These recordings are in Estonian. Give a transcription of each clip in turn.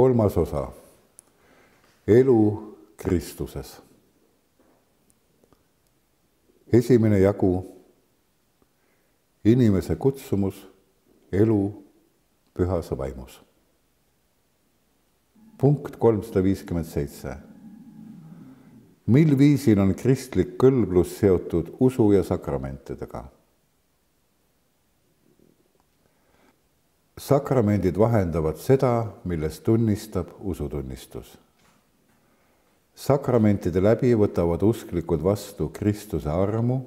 kolmas osa, elu Kristuses. esimene jagu, inimese kutsumus, elu pühas vaimus. punkt kolmsada viiskümmend seitse. mil viisil on kristlik kõlblus seotud usu ja sakramentidega sakramendid vahendavad seda, millest tunnistab usutunnistus. sakramentide läbi võtavad usklikud vastu Kristuse armu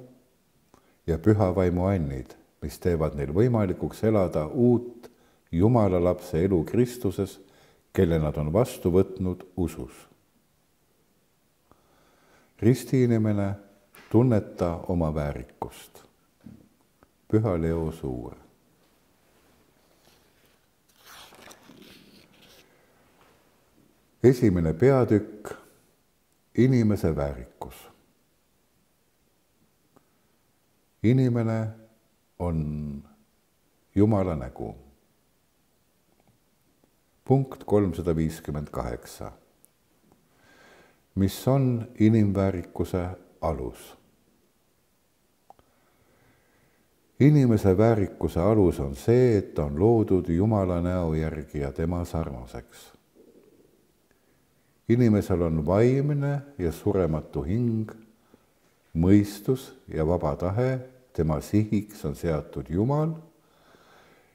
ja pühavaimu annid, mis teevad neil võimalikuks elada uut Jumala lapse elu Kristuses, kelle nad on vastu võtnud usus. ristiinimene tunneta oma väärikust. püha Leo Suur esimene peatükk, inimese väärikus. inimene on Jumala nägu. punkt kolmsada viiskümmend kaheksa, mis on inimväärikuse alus. inimese väärikuse alus on see, et ta on loodud Jumala näo järgi ja tema sarnaseks inimesel on vaimne ja surematu hing, mõistus ja vaba tahe, tema sihiks on seatud Jumal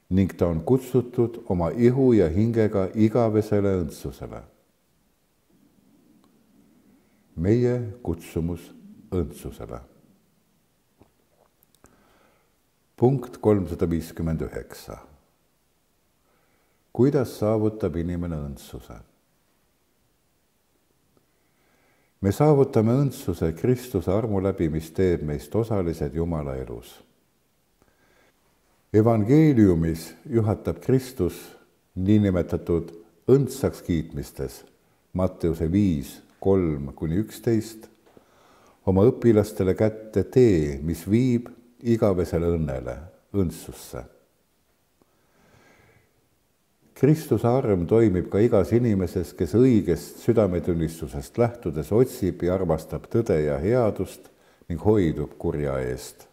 ning ta on kutsutud oma ihu ja hingega igavesele õndsusele. meie kutsumus õndsusele. punkt kolmsada viiskümmend üheksa. kuidas saavutab inimene õndsuse? me saavutame õndsuse Kristuse armu läbi, mis teeb meist osalised Jumala elus. evangeeliumis juhatab Kristus niinimetatud õndsaks kiitmistes Matteuse viis, kolm kuni üksteist oma õpilastele kätte tee, mis viib igavesele õnnele, õndsusse Kristuse arm toimib ka igas inimeses, kes õigest südametunnistusest lähtudes otsib ja armastab tõde ja headust ning hoidub kurja eest.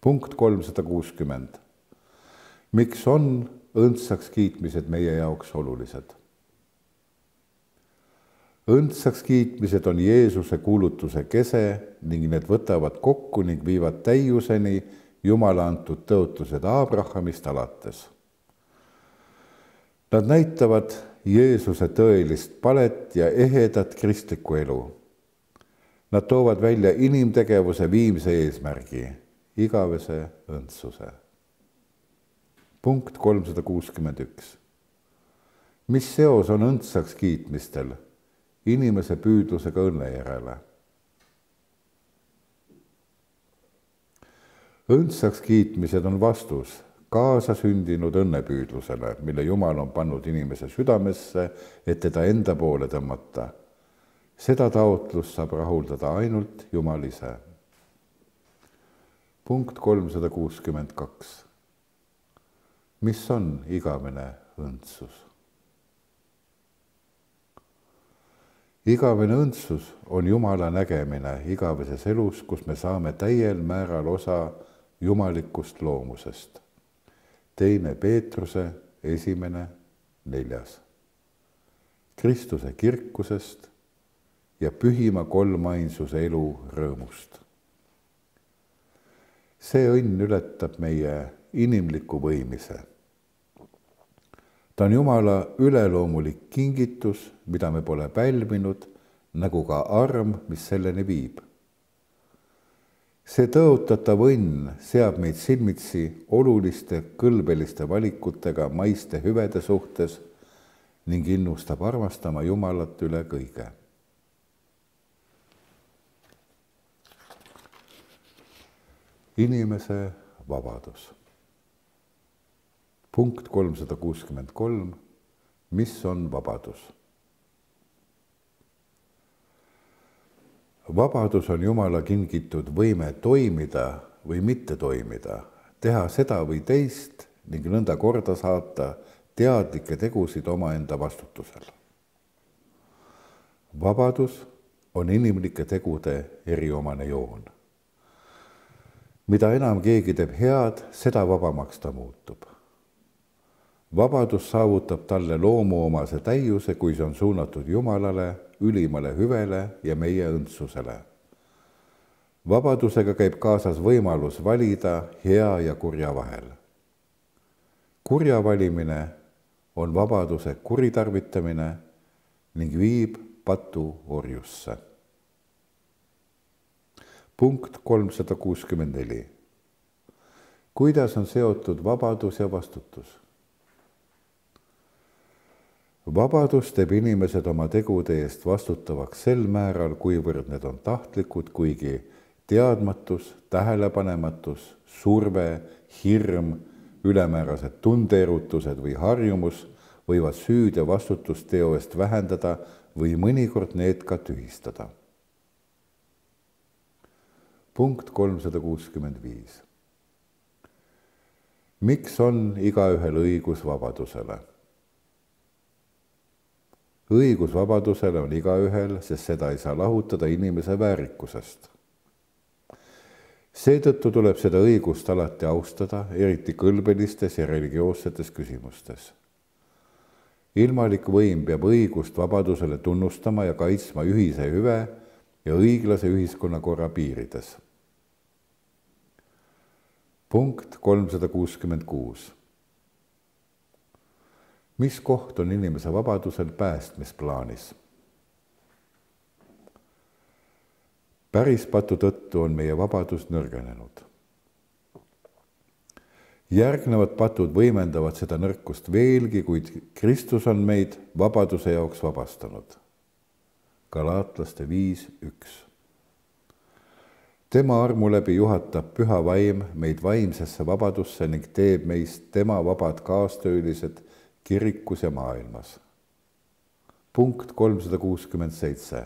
punkt kolmsada kuuskümmend. miks on õndsaks kiitmised meie jaoks olulised? õndsaks kiitmised on Jeesuse kuulutuse kese ning need võtavad kokku ning viivad täiuseni Jumala antud tõotused Abrahamist alates Nad näitavad Jeesuse tõelist palet ja ehedat kristlikku elu. Nad toovad välja inimtegevuse viimse eesmärgi, igavese õndsuse. punkt kolmsada kuuskümmend üks. mis seos on õndsaks kiitmistel inimese püüdlusega õnne järele? õndsaks kiitmised on vastus kaasasündinud õnnepüüdlusele, mille Jumal on pannud inimese südamesse, et teda enda poole tõmmata. seda taotlust saab rahuldada ainult Jumal ise. punkt kolmsada kuuskümmend kaks. mis on igavene õndsus? igavene õndsus on Jumala nägemine igaveses elus, kus me saame täiel määral osa jumalikust loomusest teine Peetruse esimene neljas. Kristuse kirkusest ja pühima kolmainsuse elu rõõmust. see õnn ületab meie inimliku võimise. ta on Jumala üleloomulik kingitus, mida me pole pälvinud, nagu ka arm, mis selleni viib see tõotatav õnn seab meid silmitsi oluliste kõlbeliste valikutega maiste hüvede suhtes ning innustab armastama Jumalat üle kõige. inimese vabadus. punkt kolmsada kuuskümmend kolm, mis on vabadus vabadus on Jumala kingitud võime toimida või mitte toimida, teha seda või teist ning nõnda korda saata teadlikke tegusid omaenda vastutusel. vabadus on inimlike tegude eriomane joon. mida enam keegi teeb head, seda vabamaks ta muutub. vabadus saavutab talle loomuomase täiuse, kui see on suunatud Jumalale ülimale hüvele ja meie õndsusele. vabadusega käib kaasas võimalus valida hea ja kurja vahel. kurja valimine on vabaduse kuritarvitamine ning viib patu orjusse. punkt kolmsada kuuskümmend neli. kuidas on seotud vabadus ja vastutus? vabadus teeb inimesed oma tegude eest vastutavaks sel määral, kuivõrd need on tahtlikud, kuigi teadmatus, tähelepanematus, surve, hirm, ülemäärased tundeerutused või harjumus võivad süüd ja vastutust teo eest vähendada või mõnikord need ka tühistada. punkt kolmsada kuuskümmend viis. miks on igaühel õigus vabadusele? õigus vabadusele on igaühel, sest seda ei saa lahutada inimese väärikusest. seetõttu tuleb seda õigust alati austada, eriti kõlbelistes ja religioossetes küsimustes. ilmalik võim peab õigust vabadusele tunnustama ja kaitsma ühise hüve ja õiglase ühiskonnakorra piirides punkt kolmsada kuuskümmend kuus mis koht on inimese vabadusel päästmisplaanis? päris patu tõttu on meie vabadus nõrgenenud. järgnevad patud võimendavad seda nõrkust veelgi, kuid Kristus on meid vabaduse jaoks vabastanud. Galaatlaste viis üks. tema armu läbi juhatab püha vaim meid vaimsesse vabadusse ning teeb meist tema vabad kaastöölised kirikus ja maailmas. punkt kolmsada kuuskümmend seitse.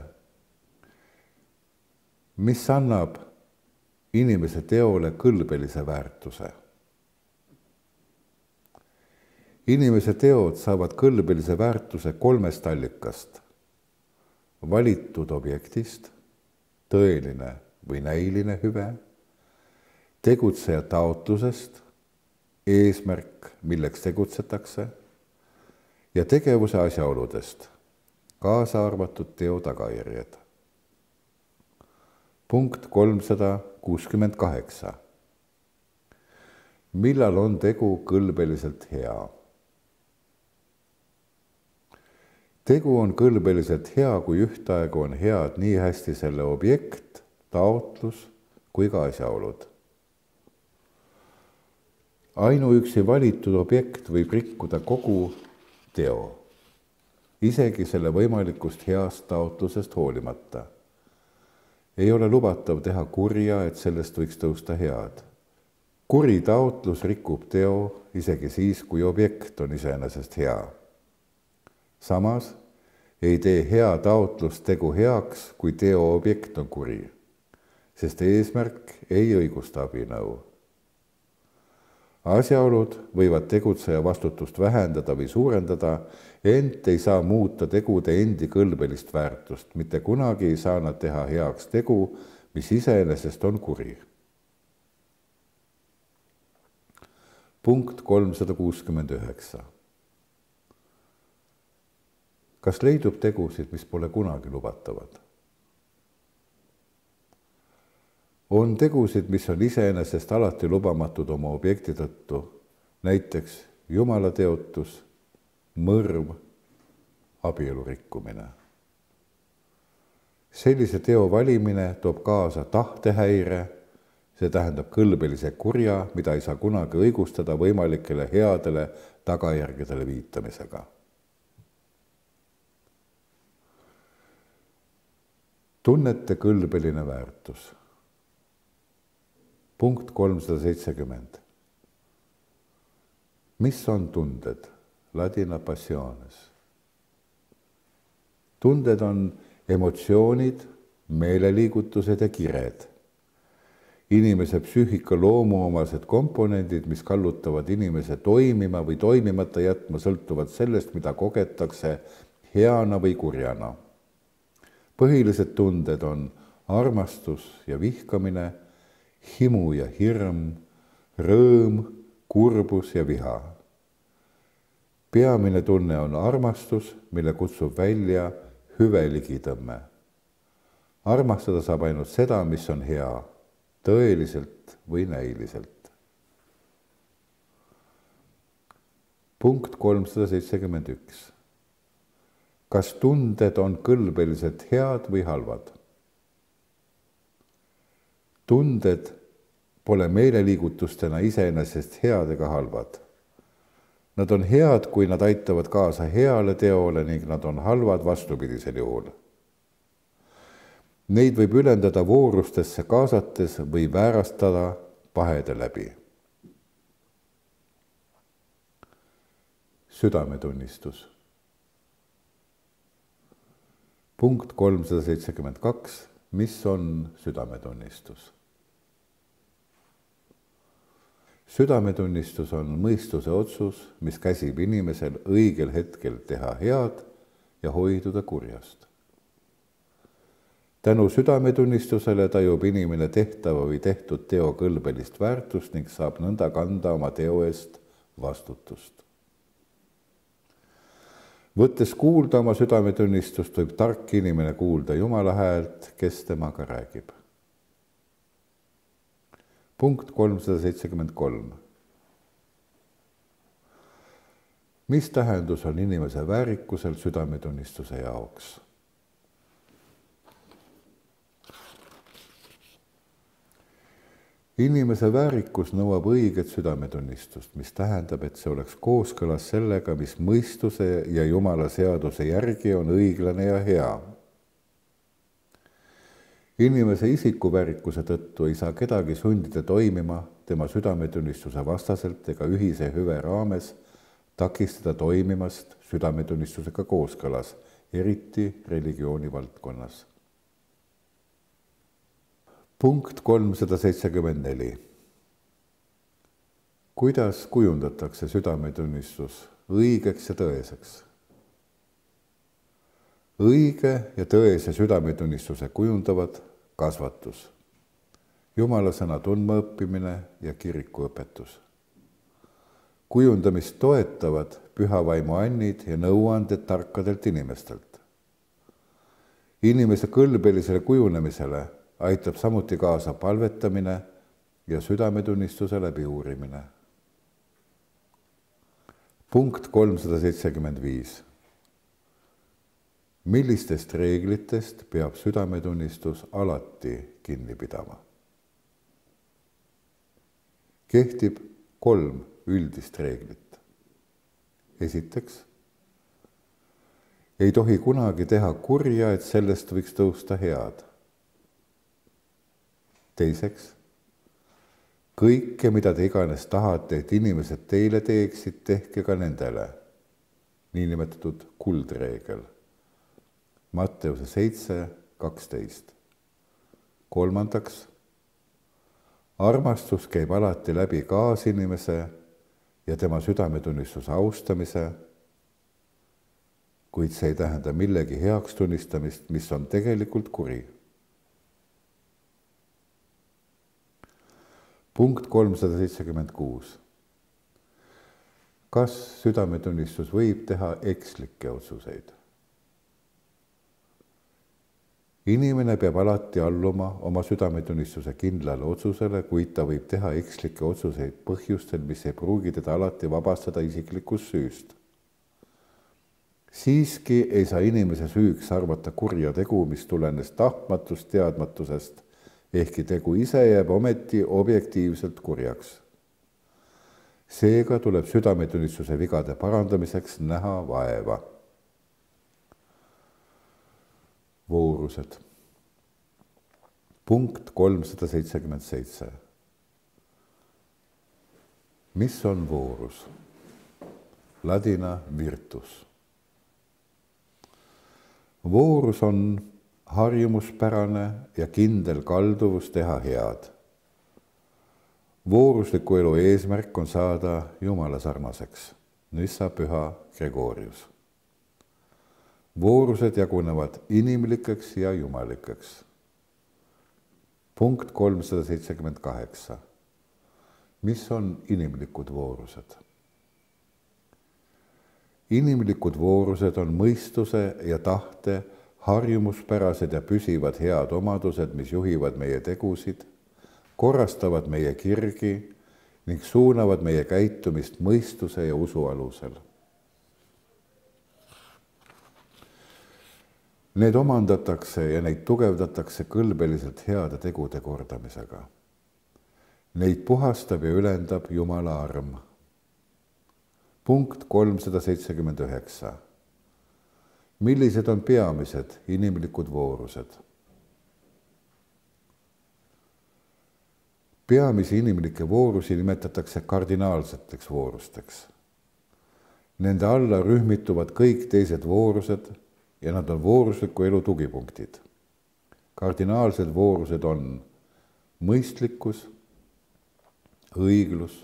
mis annab inimese teole kõlbelise väärtuse? inimese teod saavad kõlbelise väärtuse kolmest allikast. valitud objektist, tõeline või näiline hüve, tegutseja taotlusest, eesmärk, milleks tegutsetakse ja tegevuse asjaoludest, kaasa arvatud teo tagajärjed. punkt kolmsada kuuskümmend kaheksa. millal on tegu kõlbeliselt hea? tegu on kõlbeliselt hea, kui ühtaegu on head nii hästi selle objekt, taotlus kui ka asjaolud. ainuüksi valitud objekt võib rikkuda kogu teo, isegi selle võimalikust heast taotlusest hoolimata. ei ole lubatav teha kurja, et sellest võiks tõusta head. kuri taotlus rikub teo isegi siis, kui objekt on iseenesest hea. samas ei tee hea taotlus tegu heaks, kui teo objekt on kuri, sest eesmärk ei õigusta abinõu asjaolud võivad tegutseja vastutust vähendada või suurendada, ent ei saa muuta tegude endi kõlbelist väärtust, mitte kunagi ei saa nad teha heaks tegu, mis iseenesest on kuri. punkt kolmsada kuuskümmend üheksa. kas leidub tegusid, mis pole kunagi lubatavad? on tegusid, mis on iseenesest alati lubamatud oma objekti tõttu, näiteks jumala teotus, mõrv, abielu rikkumine. sellise teo valimine toob kaasa tahtehäire, see tähendab kõlbelise kurja, mida ei saa kunagi õigustada võimalikele headele tagajärgedele viitamisega tunnete kõlbeline väärtus punkt kolmsada seitsekümmend. mis on tunded ladina passiones? tunded on emotsioonid, meeleliigutused ja kired. inimese psüühika loomuomased komponendid, mis kallutavad inimese toimima või toimimata jätma, sõltuvad sellest, mida kogetakse heana või kurjana. põhilised tunded on armastus ja vihkamine himu ja hirm, rõõm, kurbus ja viha. peamine tunne on armastus, mille kutsub välja hüve ligitõmme. armastada saab ainult seda, mis on hea, tõeliselt või näiliselt. punkt kolmsada seitsekümmend üks. kas tunded on kõlbeliselt head või halvad? tunded pole meeleliigutustena iseenesest head ega halvad. Nad on head, kui nad aitavad kaasa heale teole ning nad on halvad vastupidisel juhul. Neid võib ülendada voorustesse kaasates või väärastada pahede läbi. südametunnistus. punkt kolmsada seitsekümmend kaks mis on südametunnistus? südametunnistus on mõistuse otsus, mis käsib inimesel õigel hetkel teha head ja hoiduda kurjast. tänu südametunnistusele tajub inimene tehtava või tehtud teo kõlbelist väärtust ning saab nõnda kanda oma teo eest vastutust võttes kuulda oma südametunnistust, võib tark inimene kuulda Jumala häält, kes temaga räägib. punkt kolmsada seitsekümmend kolm. mis tähendus on inimese väärikusel südametunnistuse jaoks? inimese väärikus nõuab õiget südametunnistust, mis tähendab, et see oleks kooskõlas sellega, mis mõistuse ja Jumala seaduse järgi on õiglane ja hea. inimese isikuväärikuse tõttu ei saa kedagi sundida toimima tema südametunnistuse vastaselt ega ühise hüve raames takistada toimimast südametunnistusega kooskõlas, eriti religiooni valdkonnas punkt kolmsada seitsekümmend neli. kuidas kujundatakse südametunnistus õigeks ja tõeseks? õige ja tõese südametunnistuse kujundavad kasvatus, jumala sõna tundmaõppimine ja kirikuõpetus. kujundamist toetavad püha vaimu annid ja nõuanded tarkadelt inimestelt. inimese kõlbelisele kujunemisele aitab samuti kaasa palvetamine ja südametunnistuse läbiuurimine. punkt kolmsada seitsekümmend viis. millistest reeglitest peab südametunnistus alati kinni pidama? kehtib kolm üldist reeglit. esiteks, ei tohi kunagi teha kurja, et sellest võiks tõusta head teiseks, kõike, mida te iganes tahate, et inimesed teile teeksid, tehke ka nendele. niinimetatud kuldreegel. Matteuse seitse, kaksteist. kolmandaks, armastus käib alati läbi kaasinimese ja tema südametunnistuse austamise, kuid see ei tähenda millegi heaks tunnistamist, mis on tegelikult kuri punkt kolmsada seitsekümmend kuus. kas südametunnistus võib teha ekslikke otsuseid? inimene peab alati alluma oma südametunnistuse kindlale otsusele, kuid ta võib teha ekslikke otsuseid põhjustel, mis ei pruugi teda alati vabastada isiklikust süüst. siiski ei saa inimese süüks arvata kurjategu, mis tulenes tahtmatust, teadmatusest ehkki tegu ise jääb ometi objektiivselt kurjaks. seega tuleb südametunnistuse vigade parandamiseks näha vaeva. voorused. punkt kolmsada seitsekümmend seitse. mis on voorus? ladina virtus. voorus on harjumuspärane ja kindel kalduvus teha head. voorusliku elu eesmärk on saada Jumala sarnaseks, Nissa püha Gregorius. voorused jagunevad inimlikeks ja jumalikeks. punkt kolmsada seitsekümmend kaheksa. mis on inimlikud voorused? inimlikud voorused on mõistuse ja tahte harjumuspärased ja püsivad head omadused, mis juhivad meie tegusid, korrastavad meie kirgi ning suunavad meie käitumist mõistuse ja usu alusel. Need omandatakse ja neid tugevdatakse kõlbeliselt heade tegude kordamisega. Neid puhastab ja ülendab Jumala arm. punkt kolmsada seitsekümmend üheksa millised on peamised inimlikud voorused? peamisi inimlikke voorusi nimetatakse kardinaalseteks voorusteks. Nende alla rühmituvad kõik teised voorused ja nad on voorusliku elu tugipunktid. kardinaalsed voorused on mõistlikkus, õiglus,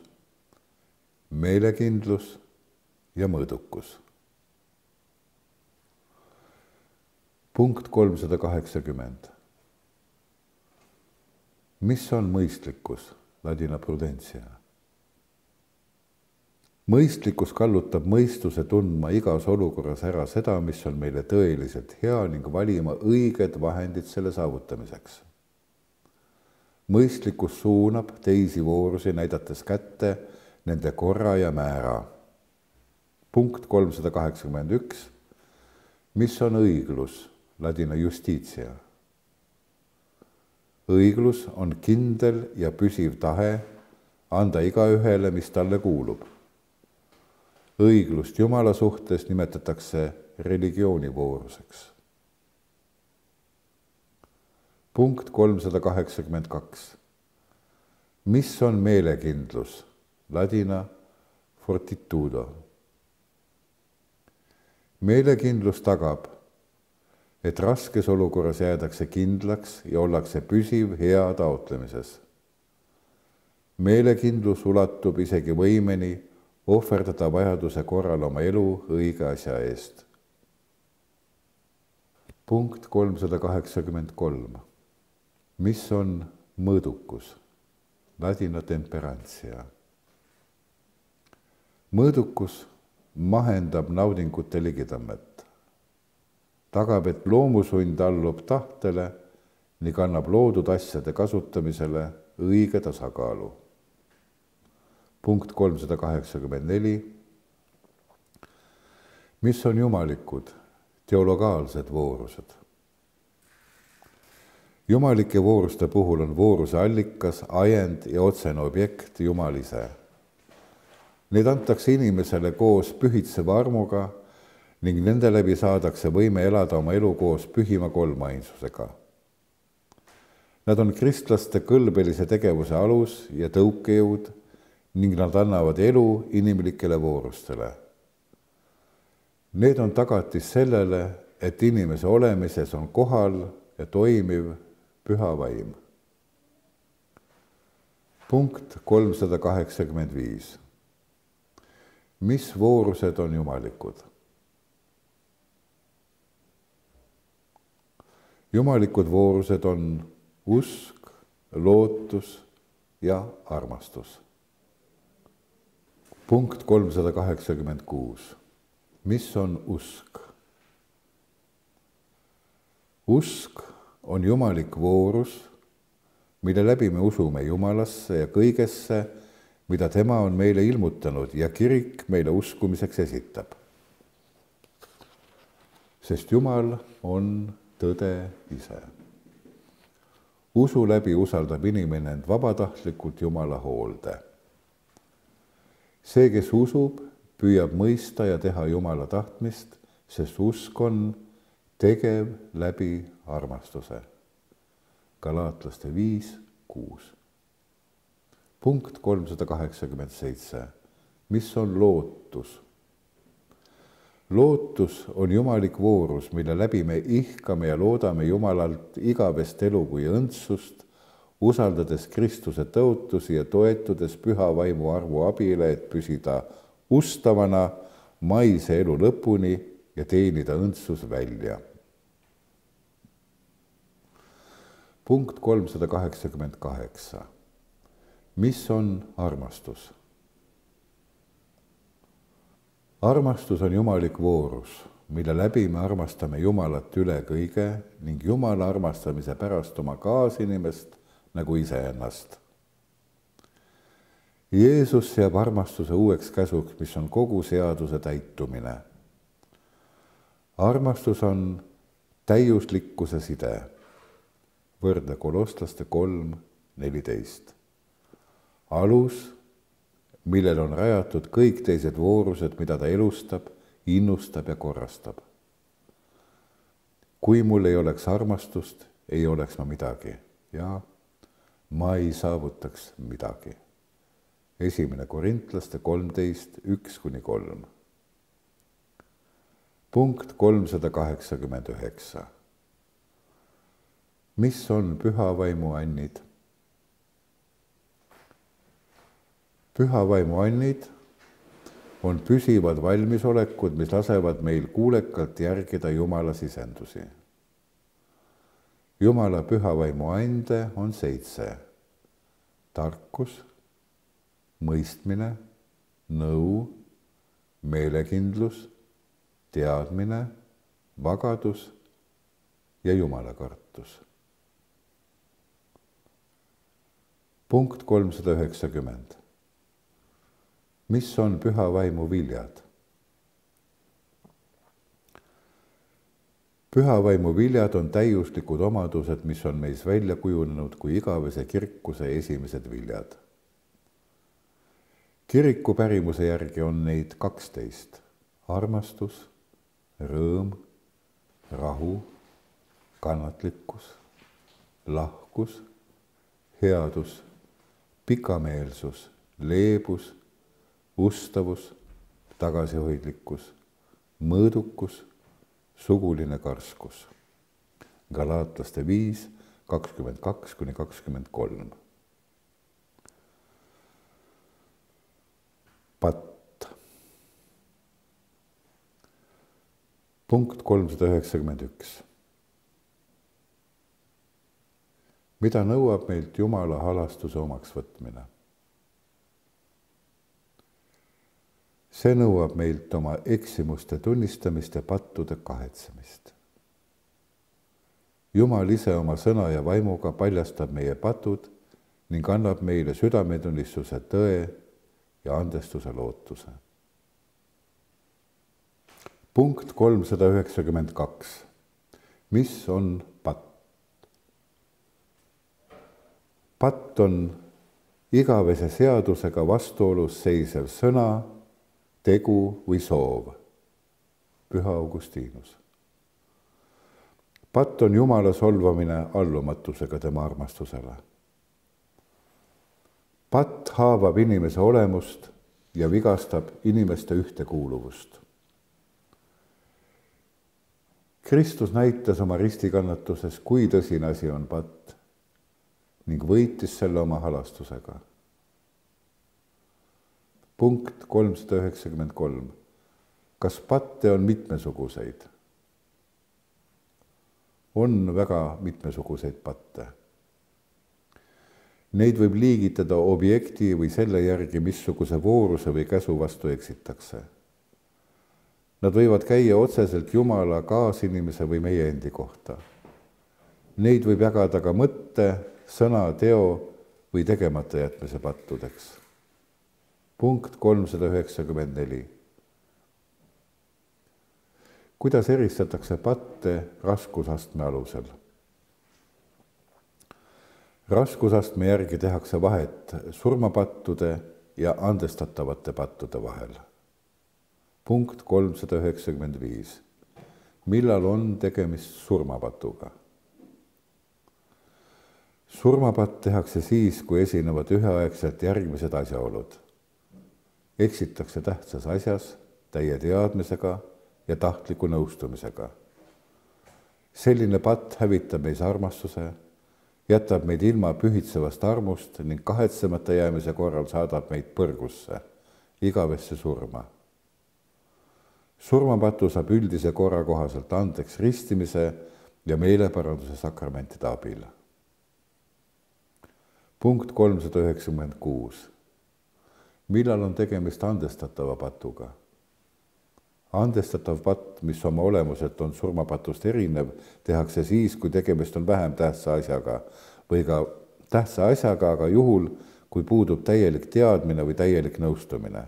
meelekindlus ja mõõdukus punkt kolmsada kaheksakümmend. mis on mõistlikkus, ladina prudentia? mõistlikkus kallutab mõistuse tundma igas olukorras ära seda, mis on meile tõeliselt hea ning valima õiged vahendid selle saavutamiseks. mõistlikkus suunab teisi voorusi, näidates kätte nende korra ja määra. punkt kolmsada kaheksakümmend üks. mis on õiglus? ladina justitia. õiglus on kindel ja püsiv tahe anda igaühele, mis talle kuulub. õiglust Jumala suhtes nimetatakse religioonivooruseks. punkt kolmsada kaheksakümmend kaks. mis on meelekindlus? ladina fortitudo. meelekindlus tagab et raskes olukorras jäädakse kindlaks ja ollakse püsiv hea taotlemises. meelekindlus ulatub isegi võimeni ohverdada vajaduse korral oma elu õige asja eest. punkt kolmsada kaheksakümmend kolm. mis on mõõdukus? ladina temperantia. mõõdukus mahendab naudingute ligitõmmet tagab, et loomusund allub tahtele ning annab loodud asjade kasutamisele õige tasakaalu. punkt kolmsada kaheksakümmend neli. mis on jumalikud teologaalsed voorused? jumalike vooruste puhul on vooruse allikas, ajend ja otsene objekt Jumal ise. Need antakse inimesele koos pühitseva armuga ning nende läbi saadakse võime elada oma elu koos pühima kolmainsusega. Nad on kristlaste kõlbelise tegevuse alus ja tõukejõud ning nad annavad elu inimlikele voorustele. Need on tagatis sellele, et inimese olemises on kohal ja toimiv püha vaim. punkt kolmsada kaheksakümmend viis. mis voorused on jumalikud? jumalikud voorused on usk, lootus ja armastus. punkt kolmsada kaheksakümmend kuus. mis on usk? usk on jumalik voorus, mille läbi me usume Jumalasse ja kõigesse, mida tema on meile ilmutanud ja kirik meile uskumiseks esitab. sest Jumal on tõde ise. usu läbi usaldab inimene end vabatahtlikult Jumala hoolde. see, kes usub, püüab mõista ja teha Jumala tahtmist, sest usk on tegev läbi armastuse. galaatlaste viis, kuus. punkt kolmsada kaheksakümmend seitse. mis on lootus? lootus on jumalik voorus, mille läbi me ihkame ja loodame Jumalalt igavest elu kui õndsust, usaldades Kristuse tõotusi ja toetudes püha vaimu armu abile, et püsida ustavana maise elu lõpuni ja teenida õndsus välja. punkt kolmsada kaheksakümmend kaheksa. mis on armastus? armastus on jumalik voorus, mille läbi me armastame Jumalat üle kõige ning Jumala armastamise pärast oma kaasinimest nagu iseennast. Jeesus seab armastuse uueks käsuks, mis on kogu seaduse täitumine. armastus on täiuslikkuse side. võrdle kolostlaste kolm, neliteist. alus millele on rajatud kõik teised voorused, mida ta elustab, innustab ja korrastab. kui mul ei oleks armastust, ei oleks ma midagi ja ma ei saavutaks midagi. esimene korintlaste kolmteist, üks kuni kolm. punkt kolmsada kaheksakümmend üheksa. mis on pühavaimu annid püha vaimu annid on püsivad valmisolekud, mis lasevad meil kuulekalt järgida Jumala sisendusi. Jumala püha vaimu ande on seitse. tarkus, mõistmine, nõu, meelekindlus, teadmine, vagadus ja jumalakartus punkt kolmsada üheksakümmend mis on püha vaimu viljad? püha vaimu viljad on täiuslikud omadused, mis on meis välja kujunenud kui igavese kirkuse esimesed viljad. kiriku pärimuse järgi on neid kaksteist, armastus, rõõm, rahu, kannatlikkus, lahkus, headus, pikameelsus, leebus ustavus, tagasihoidlikkus, mõõdukus, suguline karskus. Galaatlaste viis, kakskümmend kaks kuni kakskümmend kolm. patt. punkt kolmsada üheksakümmend üks. mida nõuab meilt Jumala halastuse omaksvõtmine see nõuab meilt oma eksimuste tunnistamist ja pattude kahetsemist. Jumal ise oma sõna ja vaimuga paljastab meie patud ning annab meile südametunnistuse tõe ja andestuse lootuse. punkt kolmsada üheksakümmend kaks. mis on patt? patt on igavese seadusega vastuolus seisev sõna tegu või soov. püha Augustiinus. patt on Jumala solvamine allumatusega tema armastusele. patt haavab inimese olemust ja vigastab inimeste ühtekuuluvust. Kristus näitas oma ristikannatuses, kui tõsine asi on patt ning võitis selle oma halastusega punkt kolmsada üheksakümmend kolm. kas patte on mitmesuguseid? on väga mitmesuguseid patte. Neid võib liigitada objekti või selle järgi, missuguse vooruse või käsu vastu eksitakse. Nad võivad käia otseselt Jumala, kaasinimese või meie endi kohta. Neid võib jagada ka mõtte, sõna, teo või tegemata jätmise pattudeks punkt kolmsada üheksakümmend neli. kuidas eristatakse patte raskusastme alusel? raskusastme järgi tehakse vahet surmapattude ja andestatavate pattude vahel. punkt kolmsada üheksakümmend viis. millal on tegemist surmapatuga? surmapatt tehakse siis, kui esinevad üheaegselt järgmised asjaolud eksitakse tähtsas asjas täie teadmisega ja tahtliku nõustumisega. selline patt hävitab meis armastuse, jätab meid ilma pühitsevast armust ning kahetsemata jäämise korral saadab meid põrgusse, igavesse surma. surmapatu saab üldise korra kohaselt andeks ristimise ja meeleparanduse sakramentide abil. punkt kolmsada üheksakümmend kuus millal on tegemist andestatava patuga? andestatav patt, mis oma olemuselt on surmapatust erinev, tehakse siis, kui tegemist on vähem tähtsa asjaga või ka tähtsa asjaga, aga juhul, kui puudub täielik teadmine või täielik nõustumine.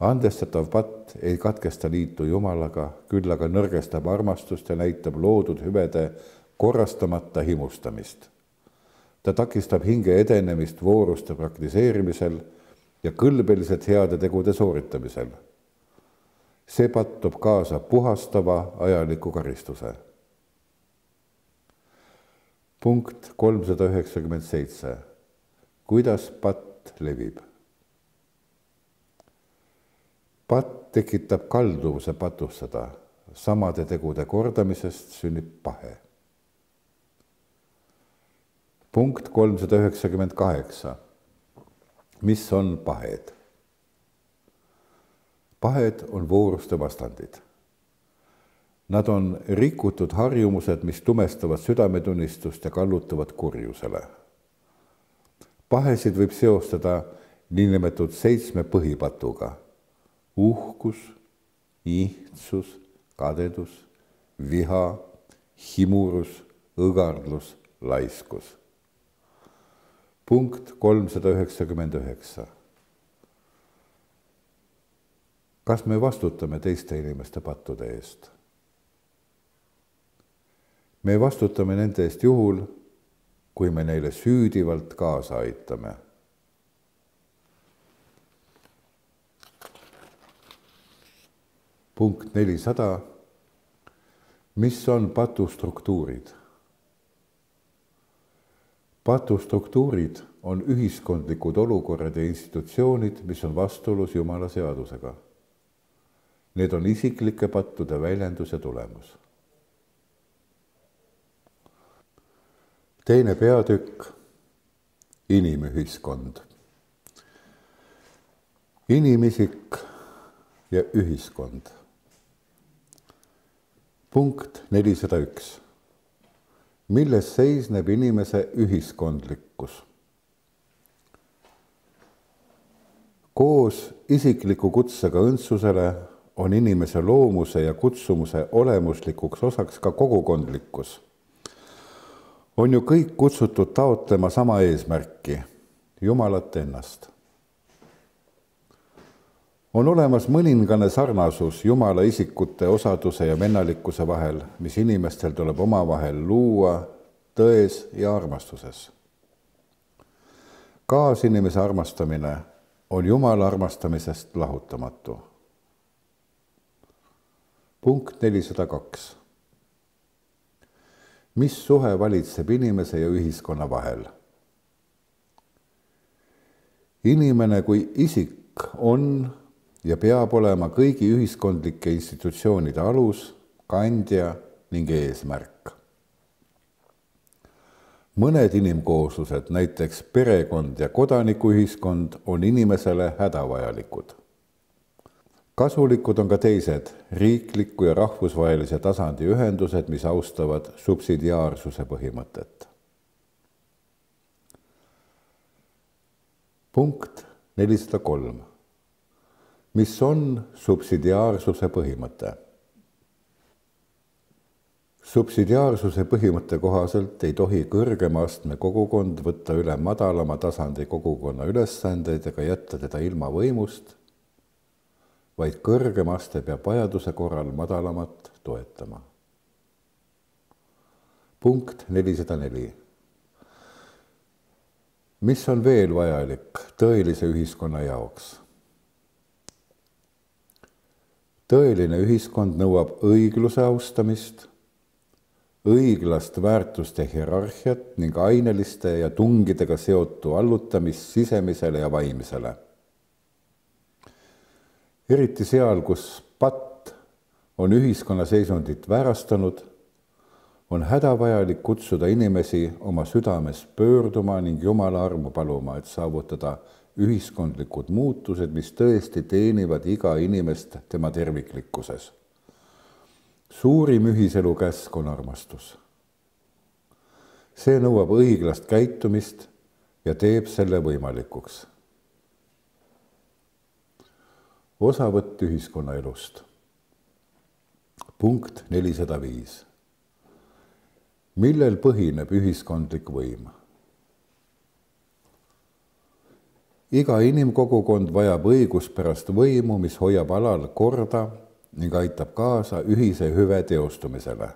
andestatav patt ei katkesta liitu Jumalaga, küll aga nõrgestab armastust ja näitab loodud hüvede korrastamata himustamist ta takistab hinge edenemist vooruste praktiseerimisel ja kõlbelised heade tegude sooritamisel. see patt toob kaasa puhastava ajaliku karistuse. punkt kolmsada üheksakümmend seitse. kuidas patt levib? patt tekitab kalduvuse patustada, samade tegude kordamisest sünnib pahe punkt kolmsada üheksakümmend kaheksa mis on pahed? pahed on vooruste vastandid. Nad on rikutud harjumused, mis tumestavad südametunnistust ja kallutavad kurjusele. pahesid võib seostada niinimetatud seitsme põhipatuga. uhkus, ihtsus, kadedus, viha, himurus, õgardlus, laiskus punkt kolmsada üheksakümmend üheksa. kas me vastutame teiste inimeste pattude eest? me vastutame nende eest juhul, kui me neile süüdivalt kaasa aitame. punkt nelisada. mis on patustruktuurid? patustruktuurid on ühiskondlikud olukorrad ja institutsioonid, mis on vastuolus Jumala seadusega. Need on isiklike pattude väljenduse tulemus. teine peatükk, inimühiskond. inimisik ja ühiskond. punkt nelisada üks milles seisneb inimese ühiskondlikkus. koos isikliku kutsega õndsusele on inimese loomuse ja kutsumuse olemuslikuks osaks ka kogukondlikkus. on ju kõik kutsutud taotlema sama eesmärki, Jumalat ennast on olemas mõningane sarnasus Jumala isikute osaduse ja vennalikkuse vahel, mis inimestel tuleb omavahel luua tões ja armastuses. kaasinimese armastamine on Jumala armastamisest lahutamatu. punkt nelisada kaks. mis suhe valitseb inimese ja ühiskonna vahel? inimene kui isik on ja peab olema kõigi ühiskondlike institutsioonide alus, kandja ning eesmärk. mõned inimkooslused, näiteks perekond ja kodanikuühiskond, on inimesele hädavajalikud. kasulikud on ka teised riikliku ja rahvusvahelise tasandi ühendused, mis austavad subsidiaarsuse põhimõtet. punkt nelisada kolm mis on subsidiaarsuse põhimõte. subsidiaarsuse põhimõtte kohaselt ei tohi kõrgema astme kogukond võtta üle madalama tasandi kogukonna ülesandeid ega jätta teda ilma võimust, vaid kõrgem aste peab vajaduse korral madalamat toetama. punkt nelisada neli mis on veel vajalik tõelise ühiskonna jaoks tõeline ühiskond nõuab õigluse austamist, õiglast väärtuste hierarhiat ning aineliste ja tungidega seotu allutamist sisemisele ja vaimsele. eriti seal, kus patt on ühiskonna seisundit väärastanud, on hädavajalik kutsuda inimesi oma südames pöörduma ning Jumala armu paluma, et saavutada ühiskondlikud muutused, mis tõesti teenivad iga inimest tema terviklikkuses. suurim ühiselu käsk on armastus. see nõuab õiglast käitumist ja teeb selle võimalikuks. osavõtt ühiskonnaelust. punkt nelisada viis. millel põhineb ühiskondlik võim? iga inimkogukond vajab õiguspärast võimu, mis hoiab alal korda ning aitab kaasa ühise hüve teostumisele.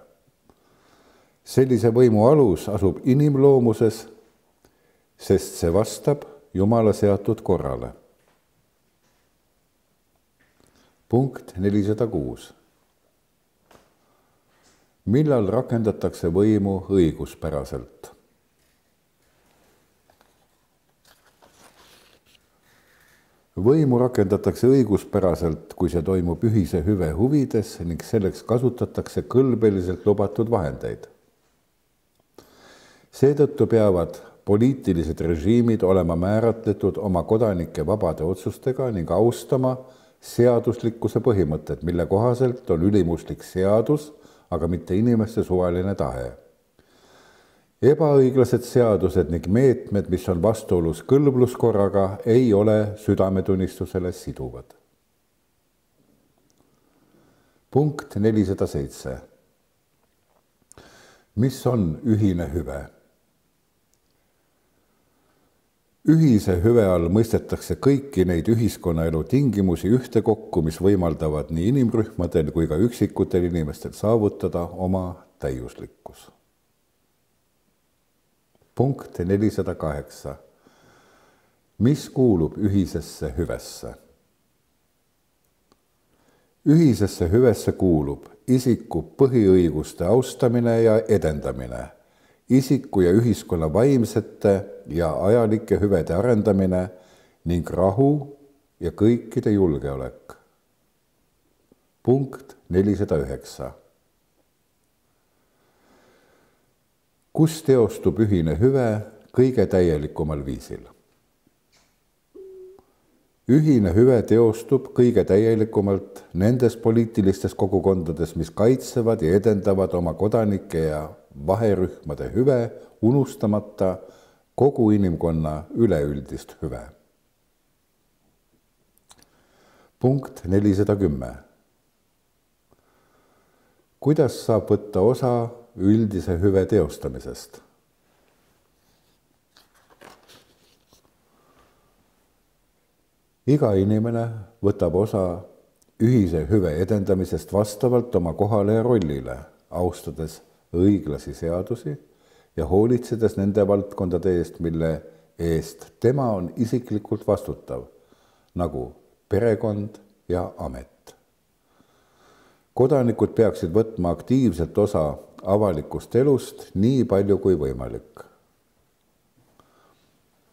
sellise võimu alus asub inimloomuses, sest see vastab Jumala seatud korrale. punkt nelisada kuus. millal rakendatakse võimu õiguspäraselt võimu rakendatakse õiguspäraselt, kui see toimub ühise hüve huvides ning selleks kasutatakse kõlbeliselt lubatud vahendeid. seetõttu peavad poliitilised režiimid olema määratletud oma kodanike vabade otsustega ning austama seaduslikkuse põhimõtet, mille kohaselt on ülimuslik seadus, aga mitte inimeste suvaline tahe ebaõiglased seadused ning meetmed, mis on vastuolus kõlbluskorraga, ei ole südametunnistusele siduvad. punkt nelisada seitse. mis on ühine hüve? ühise hüve all mõistetakse kõiki neid ühiskonnaelu tingimusi ühtekokku, mis võimaldavad nii inimrühmadel kui ka üksikutel inimestel saavutada oma täiuslikkus punkt nelisada kaheksa. mis kuulub ühisesse hüvesse? ühisesse hüvesse kuulub isiku põhiõiguste austamine ja edendamine, isiku ja ühiskonna vaimsete ja ajalike hüvede arendamine ning rahu ja kõikide julgeolek. punkt nelisada üheksa kus teostub ühine hüve kõige täielikumal viisil. ühine hüve teostub kõige täielikumalt nendes poliitilistes kogukondades, mis kaitsevad ja edendavad oma kodanike ja vaherühmade hüve, unustamata kogu inimkonna üleüldist hüve. punkt nelisada kümme. kuidas saab võtta osa üldise hüve teostamisest. iga inimene võtab osa ühise hüve edendamisest vastavalt oma kohale ja rollile, austades õiglasi seadusi ja hoolitsedes nende valdkondade eest, mille eest tema on isiklikult vastutav, nagu perekond ja amet kodanikud peaksid võtma aktiivselt osa avalikust elust nii palju kui võimalik.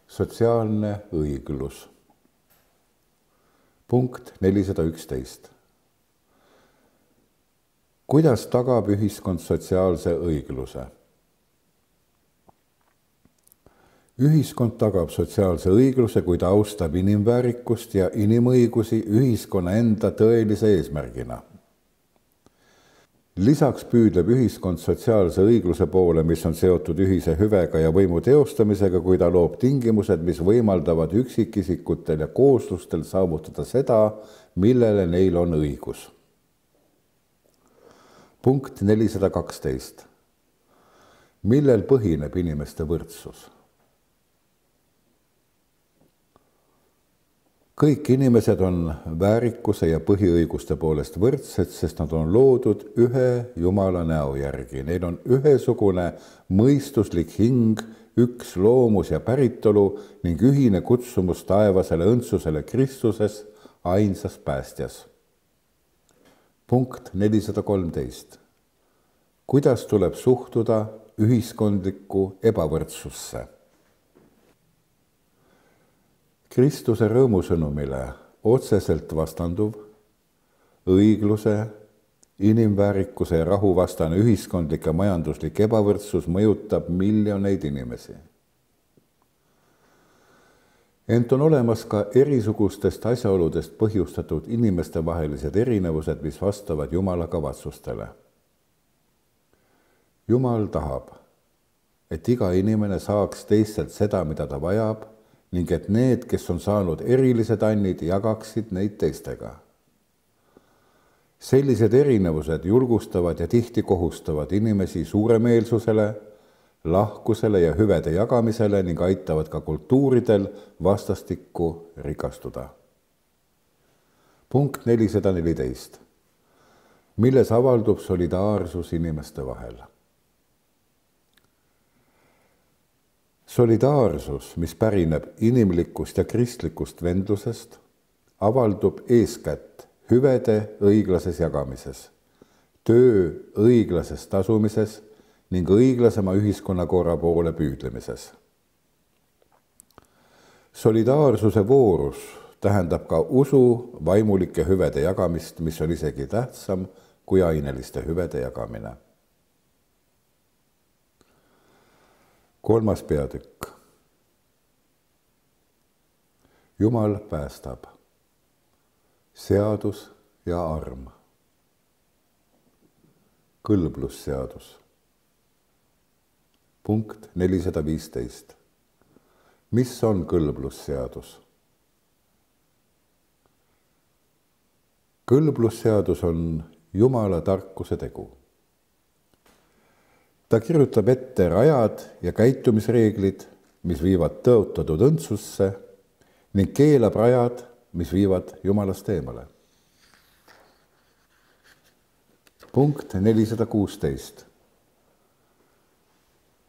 sotsiaalne õiglus. punkt nelisada üksteist. kuidas tagab ühiskond sotsiaalse õigluse? ühiskond tagab sotsiaalse õigluse, kui ta austab inimväärikust ja inimõigusi ühiskonna enda tõelise eesmärgina lisaks püüdleb ühiskond sotsiaalse õigluse poole, mis on seotud ühise hüvega ja võimu teostamisega, kui ta loob tingimused, mis võimaldavad üksikisikutel ja kooslustel saavutada seda, millele neil on õigus. punkt nelisada kaksteist. millel põhineb inimeste võrdsus kõik inimesed on väärikuse ja põhiõiguste poolest võrdsed, sest nad on loodud ühe Jumala näo järgi, neil on ühesugune mõistuslik hing, üks loomus ja päritolu ning ühine kutsumus taevasele õndsusele Kristuses, ainsas päästjas. punkt nelisada kolmteist. kuidas tuleb suhtuda ühiskondlikku ebavõrdsusse Kristuse rõõmusõnumile otseselt vastanduv, õigluse, inimväärikuse ja rahuvastane ühiskondlik ja majanduslik ebavõrdsus mõjutab miljoneid inimesi. ent on olemas ka erisugustest asjaoludest põhjustatud inimestevahelised erinevused, mis vastavad Jumala kavatsustele. Jumal tahab, et iga inimene saaks teistelt seda, mida ta vajab ning et need, kes on saanud erilised annid, jagaksid neid teistega. sellised erinevused julgustavad ja tihti kohustavad inimesi suuremeelsusele, lahkusele ja hüvede jagamisele ning aitavad ka kultuuridel vastastikku rikastuda. punkt nelisada neliteist milles avaldub solidaarsus inimeste vahel solidaarsus, mis pärineb inimlikust ja kristlikust vendlusest, avaldub eeskätt hüvede õiglases jagamises, töö õiglases tasumises ning õiglasema ühiskonnakorra poole püüdlemises. solidaarsuse voorus tähendab ka usu vaimulike hüvede jagamist, mis on isegi tähtsam kui aineliste hüvede jagamine kolmas peatükk. jumal päästab. seadus ja arm. kõlblusseadus. punkt nelisada viisteist. mis on kõlblusseadus? kõlblusseadus on Jumala tarkuse tegu ta kirjutab ette rajad ja käitumisreeglid, mis viivad tõotatud õndsusse ning keelab rajad, mis viivad Jumalast eemale. punkt nelisada kuusteist.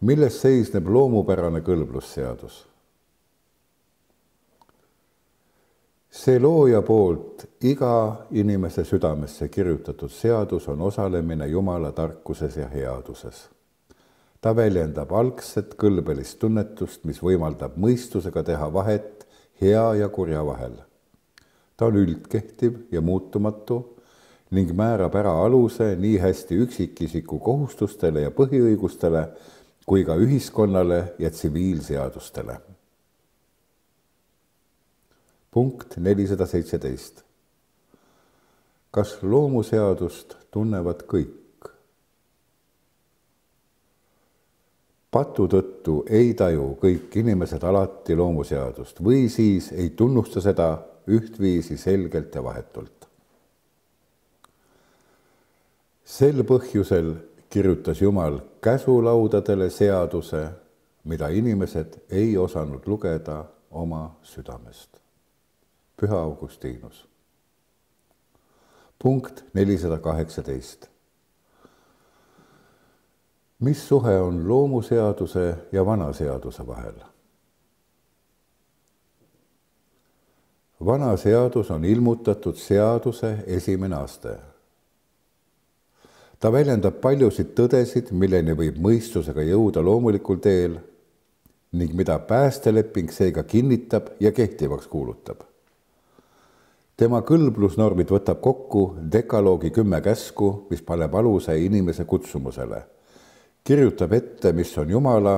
milles seisneb loomupärane kõlblusseadus? see looja poolt iga inimese südamesse kirjutatud seadus on osalemine Jumala tarkuses ja headuses ta väljendab algset kõlbelist tunnetust, mis võimaldab mõistusega teha vahet hea ja kurja vahel. ta on üldkehtiv ja muutumatu ning määrab ära aluse nii hästi üksikisiku kohustustele ja põhiõigustele kui ka ühiskonnale ja tsiviilseadustele. punkt nelisada seitseteist. kas loomuseadust tunnevad kõik? patu tõttu ei taju kõik inimesed alati loomuseadust või siis ei tunnusta seda ühtviisi selgelt ja vahetult. sel põhjusel kirjutas Jumal käsulaudadele seaduse, mida inimesed ei osanud lugeda oma südamest. püha Augustinus. punkt nelisada kaheksateist mis suhe on loomuseaduse ja vanaseaduse vahel? vana seadus on ilmutatud seaduse esimene aste. ta väljendab paljusid tõdesid, milleni võib mõistusega jõuda loomulikul teel ning mida päästeleping seega kinnitab ja kehtivaks kuulutab. tema kõlblusnormid võtab kokku dekaloogi kümme käsku, mis paneb aluse inimese kutsumusele kirjutab ette, mis on Jumala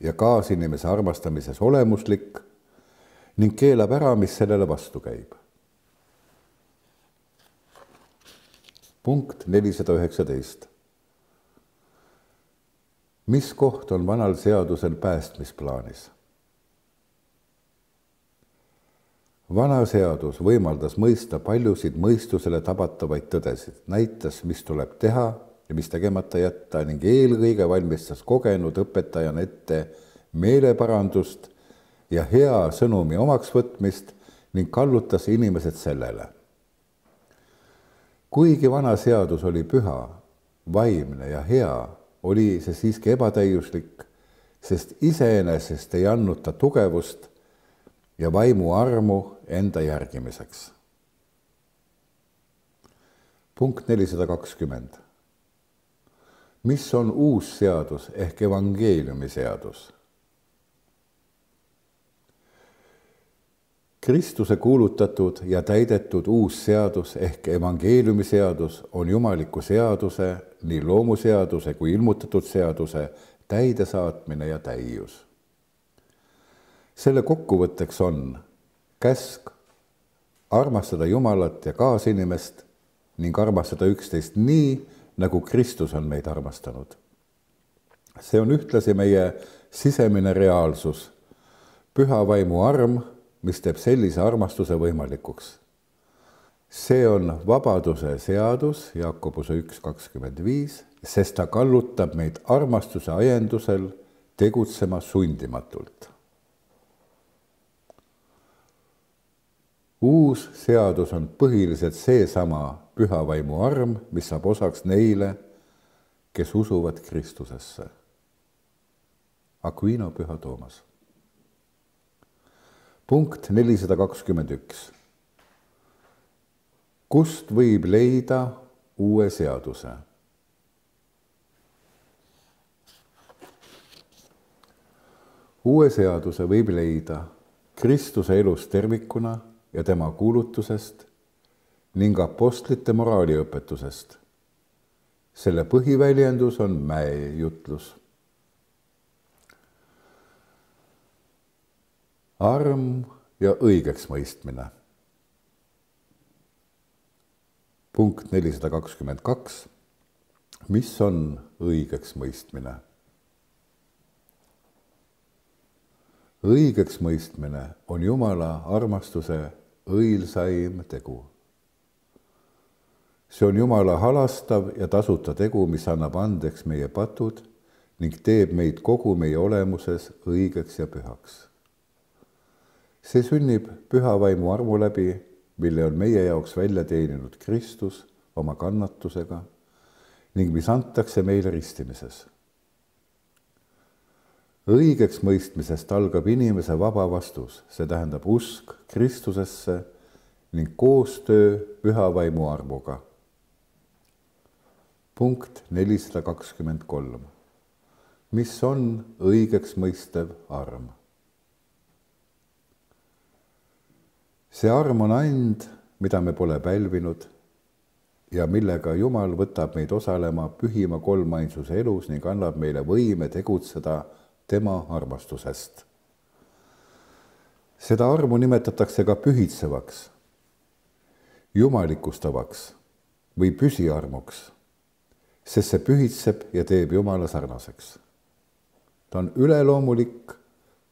ja kaasinimese armastamises olemuslik ning keelab ära, mis sellele vastu käib. punkt nelisada üheksateist. mis koht on vanal seadusel päästmisplaanis? vana seadus võimaldas mõista paljusid mõistusele tabatavaid tõdesid, näitas, mis tuleb teha ja mis tegemata jätta ning eelkõige valmistas kogenud õpetajana ette meeleparandust ja hea sõnumi omaksvõtmist ning kallutas inimesed sellele. kuigi vana seadus oli püha, vaimne ja hea, oli see siiski ebatäiuslik, sest iseenesest ei andnud ta tugevust ja vaimu armu enda järgimiseks. punkt nelisada kakskümmend mis on uus seadus ehk evangeeliumi seadus? Kristuse kuulutatud ja täidetud uus seadus ehk evangeeliumi seadus on jumaliku seaduse, nii loomuseaduse kui ilmutatud seaduse täidesaatmine ja täius. selle kokkuvõtteks on käsk armastada Jumalat ja kaasinimest ning armastada üksteist nii, nagu Kristus on meid armastanud. see on ühtlasi meie sisemine reaalsus, püha vaimu arm, mis teeb sellise armastuse võimalikuks. see on vabaduse seadus, Jakobuse üks kakskümmend viis, sest ta kallutab meid armastuse ajendusel tegutsema sundimatult uus seadus on põhiliselt seesama püha vaimu arm, mis saab osaks neile, kes usuvad Kristusesse. Aquino püha Toomas. punkt nelisada kakskümmend üks. kust võib leida uue seaduse? uue seaduse võib leida Kristuse elus tervikuna ja tema kuulutusest ning apostlite moraaliõpetusest. selle põhiväljendus on mäejutlus. arm ja õigeksmõistmine. punkt nelisada kakskümmend kaks. mis on õigeksmõistmine? õigeksmõistmine on Jumala armastuse õilsaim tegu. see on Jumala halastav ja tasuta tegu, mis annab andeks meie patud ning teeb meid kogu meie olemuses õigeks ja pühaks. see sünnib püha vaimu armu läbi, mille on meie jaoks välja teeninud Kristus oma kannatusega ning mis antakse meile ristimises õigeks mõistmisest algab inimese vaba vastus, see tähendab usk Kristusesse ning koostöö püha vaimu armuga. punkt nelisada kakskümmend kolm. mis on õigeks mõistev arm? see arm on and, mida me pole pälvinud ja millega Jumal võtab meid osalema pühima kolmainsuse elus ning annab meile võime tegutseda tema armastusest. seda armu nimetatakse ka pühitsevaks, jumalikustavaks või püsiarmuks, sest see pühitseb ja teeb Jumala sarnaseks. ta on üleloomulik,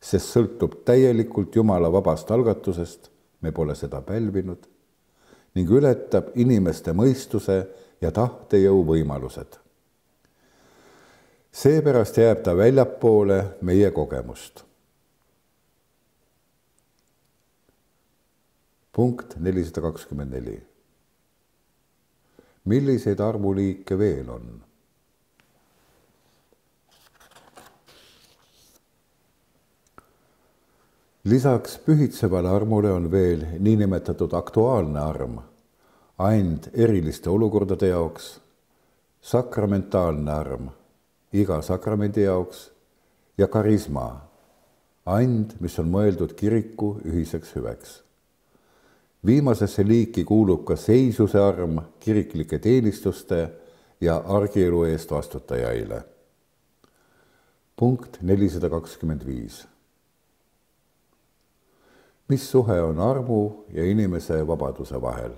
sest sõltub täielikult Jumala vabast algatusest, me pole seda pälvinud, ning ületab inimeste mõistuse ja tahtejõu võimalused seepärast jääb ta väljapoole meie kogemust. punkt nelisada kakskümmend neli. milliseid arvuliike veel on? lisaks pühitsevale armule on veel niinimetatud aktuaalne arm, ainult eriliste olukordade jaoks, sakramentaalne arm iga sakramendi jaoks ja karisma, and, mis on mõeldud kiriku ühiseks hüveks. viimasesse liiki kuulub ka seisuse arm kiriklike teenistuste ja argielu eest vastutajaile. punkt nelisada kakskümmend viis. mis suhe on armu ja inimese vabaduse vahel?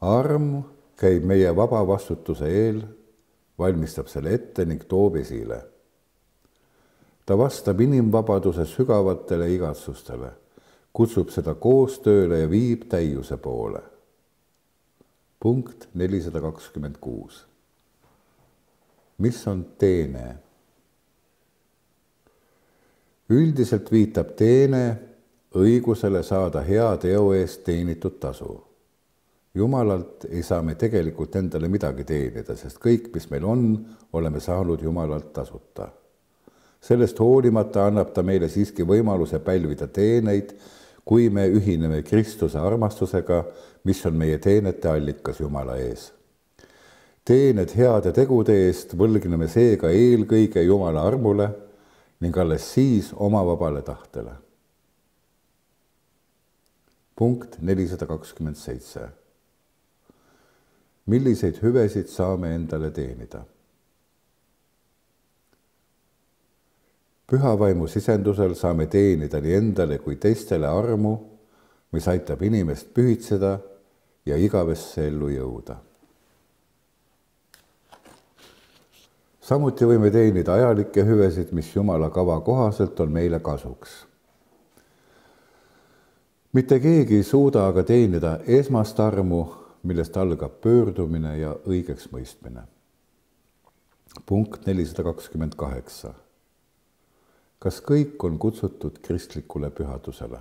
arm käib meie vaba vastutuse eel valmistab selle ette ning toob esile. ta vastab inimvabaduse sügavatele igatsustele, kutsub seda koostööle ja viib täiuse poole. punkt nelisada kakskümmend kuus. mis on teene? üldiselt viitab teene õigusele saada hea teo eest teenitud tasu jumalalt ei saa me tegelikult endale midagi teenida, sest kõik, mis meil on, oleme saanud Jumalalt tasuta. sellest hoolimata annab ta meile siiski võimaluse pälvida teeneid, kui me ühineme Kristuse armastusega, mis on meie teenete allikas Jumala ees. teened heade tegude eest võlgneme seega eelkõige Jumala armule ning alles siis oma vabale tahtele. punkt nelisada kakskümmend seitse milliseid hüvesid saame endale teenida. püha vaimu sisendusel saame teenida nii endale kui teistele armu, mis aitab inimest pühitseda ja igavesse ellu jõuda. samuti võime teenida ajalikke hüvesid, mis Jumala kava kohaselt on meile kasuks. mitte keegi ei suuda aga teenida esmast armu millest algab pöördumine ja õigeksmõistmine. punkt nelisada kakskümmend kaheksa. kas kõik on kutsutud kristlikule pühadusele?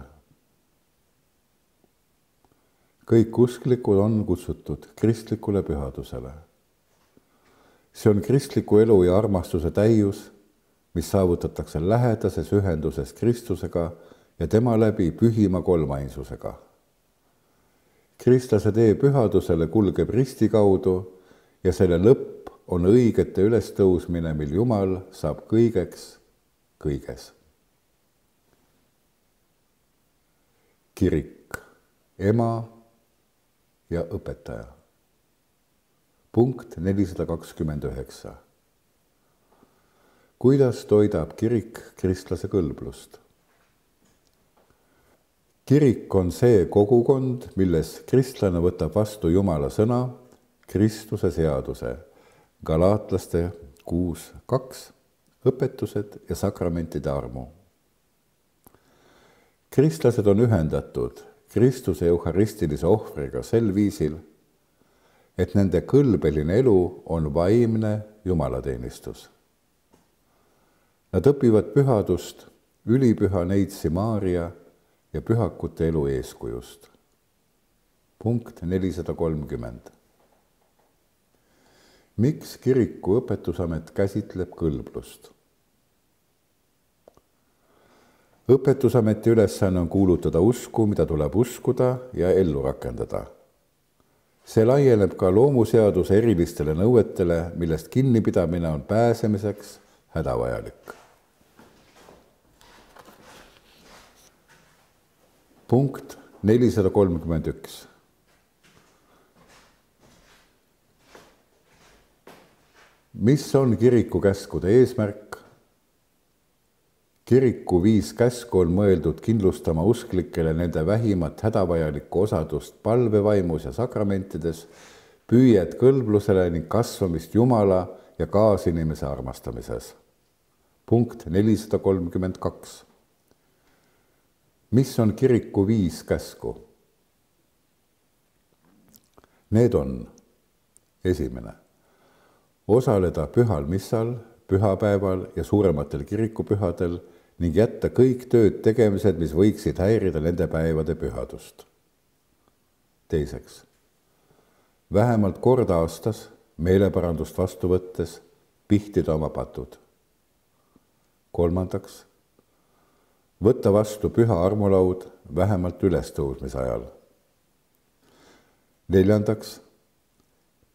kõik usklikud on kutsutud kristlikule pühadusele. see on kristliku elu ja armastuse täius, mis saavutatakse lähedases ühenduses Kristusega ja tema läbi pühima kolmainsusega kristlase tee pühadusele kulgeb risti kaudu ja selle lõpp on õigete ülestõusmine, mil Jumal saab kõigeks kõiges. kirik, ema ja õpetaja. punkt nelisada kakskümmend üheksa. kuidas toidab kirik kristlase kõlblust? kirik on see kogukond, milles kristlane võtab vastu Jumala sõna, Kristuse seaduse, galaatlaste kuus kaks, õpetused ja sakramentide armu. kristlased on ühendatud Kristuse euharistilise ohvriga sel viisil, et nende kõlbeline elu on vaimne jumalateenistus. Nad õpivad pühadust, ülipüha neitsi Maarja ja pühakute elu eeskujust. punkt nelisada kolmkümmend. miks kiriku õpetusamet käsitleb kõlblust? õpetusameti ülesanne on kuulutada usku, mida tuleb uskuda ja ellu rakendada. see laieneb ka loomuseaduse erilistele nõuetele, millest kinnipidamine on pääsemiseks hädavajalik punkt nelisada kolmkümmend üks. mis on kiriku käskude eesmärk? kiriku viis käsku on mõeldud kindlustama usklikele nende vähimat hädavajalikku osadust palvevaimus ja sakramentides, püüet kõlblusele ning kasvamist Jumala ja kaasinimese armastamises. punkt nelisada kolmkümmend kaks mis on kiriku viis käsku? Need on esimene, osaleda pühal missal, pühapäeval ja suurematel kirikupühadel ning jätta kõik tööd tegemised, mis võiksid häirida nende päevade pühadust. teiseks, vähemalt kord aastas meeleparandust vastu võttes pihtida oma patud. kolmandaks võtta vastu püha armulaud vähemalt ülestõusmise ajal. neljandaks,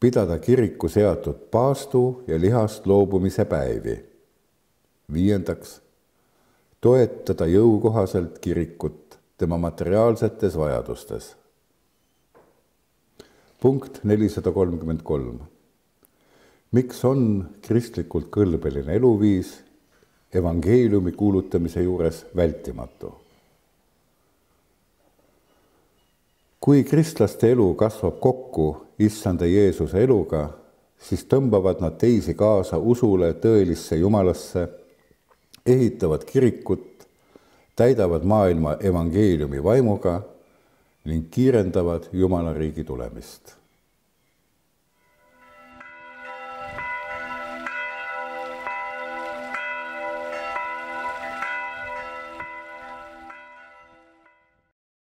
pidada kiriku seatud paastu ja lihast loobumise päevi. viiendaks, toetada jõukohaselt kirikut tema materiaalsetes vajadustes. punkt nelisada kolmkümmend kolm. miks on kristlikult kõlbeline eluviis evangeeliumi kuulutamise juures vältimatu. kui kristlaste elu kasvab kokku issanda Jeesuse eluga, siis tõmbavad nad teisi kaasa usule tõelisse Jumalasse, ehitavad kirikut, täidavad maailma evangeeliumi vaimuga ning kiirendavad Jumala riigi tulemist